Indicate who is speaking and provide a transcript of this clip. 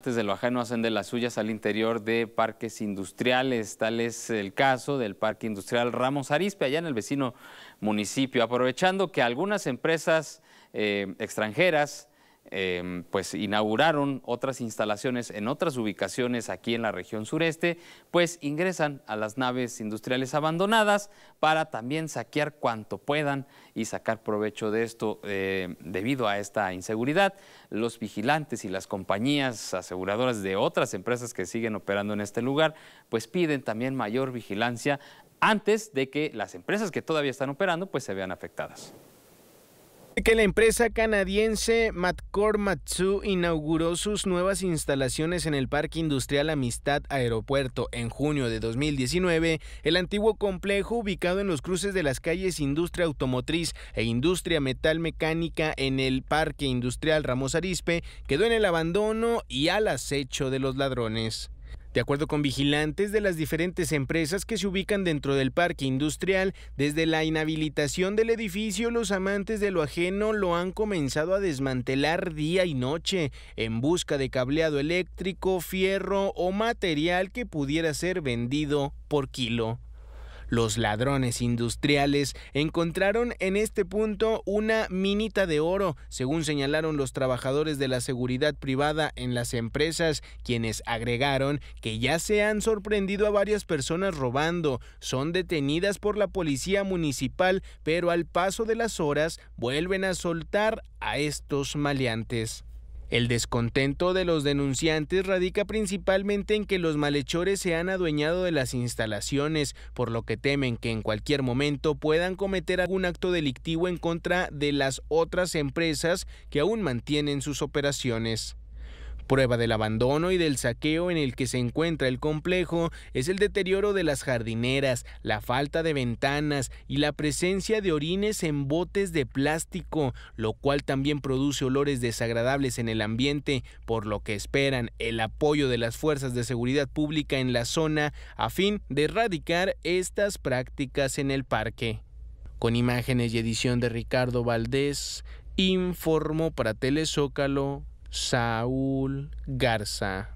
Speaker 1: de lo ajeno hacen de las suyas al interior de parques industriales. Tal es el caso del Parque Industrial Ramos Arispe, allá en el vecino municipio. Aprovechando que algunas empresas eh, extranjeras Em, pues inauguraron otras instalaciones en otras ubicaciones aquí en la región sureste, pues ingresan a las naves industriales abandonadas para también saquear cuanto puedan y sacar provecho de esto eh, debido a esta inseguridad. Los vigilantes y las compañías aseguradoras de otras empresas que siguen operando en este lugar, pues piden también mayor vigilancia antes de que las empresas que todavía están operando pues se vean afectadas
Speaker 2: que la empresa canadiense Matcor Matsu inauguró sus nuevas instalaciones en el Parque Industrial Amistad Aeropuerto en junio de 2019, el antiguo complejo ubicado en los cruces de las calles Industria Automotriz e Industria Metal Mecánica en el Parque Industrial Ramos Arispe quedó en el abandono y al acecho de los ladrones. De acuerdo con vigilantes de las diferentes empresas que se ubican dentro del parque industrial, desde la inhabilitación del edificio, los amantes de lo ajeno lo han comenzado a desmantelar día y noche en busca de cableado eléctrico, fierro o material que pudiera ser vendido por kilo. Los ladrones industriales encontraron en este punto una minita de oro, según señalaron los trabajadores de la seguridad privada en las empresas, quienes agregaron que ya se han sorprendido a varias personas robando, son detenidas por la policía municipal, pero al paso de las horas vuelven a soltar a estos maleantes. El descontento de los denunciantes radica principalmente en que los malhechores se han adueñado de las instalaciones, por lo que temen que en cualquier momento puedan cometer algún acto delictivo en contra de las otras empresas que aún mantienen sus operaciones. Prueba del abandono y del saqueo en el que se encuentra el complejo es el deterioro de las jardineras, la falta de ventanas y la presencia de orines en botes de plástico, lo cual también produce olores desagradables en el ambiente, por lo que esperan el apoyo de las fuerzas de seguridad pública en la zona a fin de erradicar estas prácticas en el parque. Con imágenes y edición de Ricardo Valdés, informo para Telezócalo Saúl Garza.